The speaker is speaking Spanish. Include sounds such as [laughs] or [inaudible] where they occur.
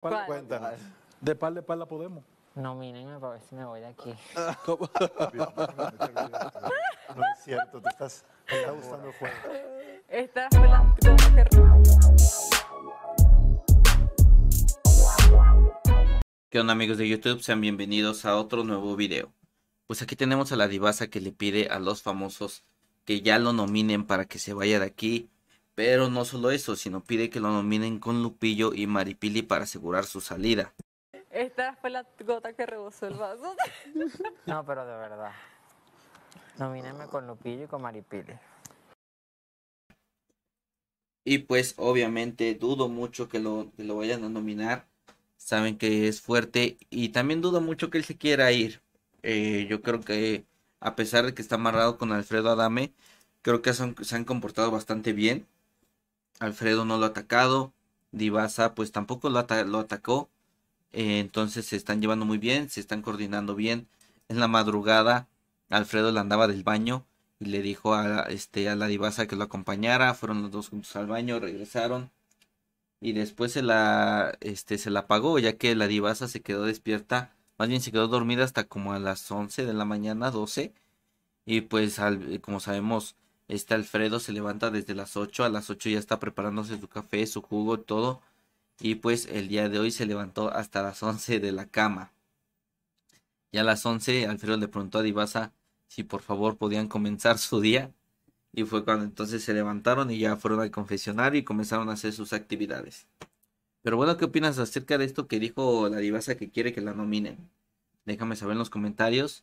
¿Cuál, cuenta? De par de par la podemos. No, mírenme para ver si me voy de aquí. [laughs] no es cierto, te estás, está gustando fuego. Estás de la... ¿Qué onda amigos de YouTube? Sean bienvenidos a otro nuevo video. Pues aquí tenemos a la divasa que le pide a los famosos que ya lo nominen para que se vaya de aquí pero no solo eso, sino pide que lo nominen con Lupillo y Maripili para asegurar su salida. Esta fue la gota que rebosó el vaso. [laughs] No, pero de verdad. Nomíname con Lupillo y con Maripili. Y pues obviamente dudo mucho que lo, vayan a nominar. Saben que es fuerte. Y también dudo mucho que él se quiera ir. Eh, yo creo que a pesar de que está amarrado con Alfredo Adame, creo que se han comportado bastante bien. Alfredo no lo ha atacado. Divasa pues tampoco lo, atacó. Eh, entonces se están llevando muy bien, se están coordinando bien. En la madrugada Alfredo le andaba del baño y le dijo a, este, a la Divasa que lo acompañara. Fueron los dos juntos al baño, regresaron. Y después se la, este, se la apagó ya que la Divasa se quedó despierta. Más bien se quedó dormida hasta como a las 11 de la mañana, 12. Y pues como sabemos este Alfredo se levanta desde las 8, a las 8 ya está preparándose su café, su jugo, todo. Y pues el día de hoy se levantó hasta las 11 de la cama. Y a las 11 Alfredo le preguntó a Divasa si por favor podían comenzar su día. Y fue cuando entonces se levantaron y ya fueron al confesionario y comenzaron a hacer sus actividades. Pero bueno, ¿qué opinas acerca de esto que dijo la divasa que quiere que la nominen? Déjame saber en los comentarios.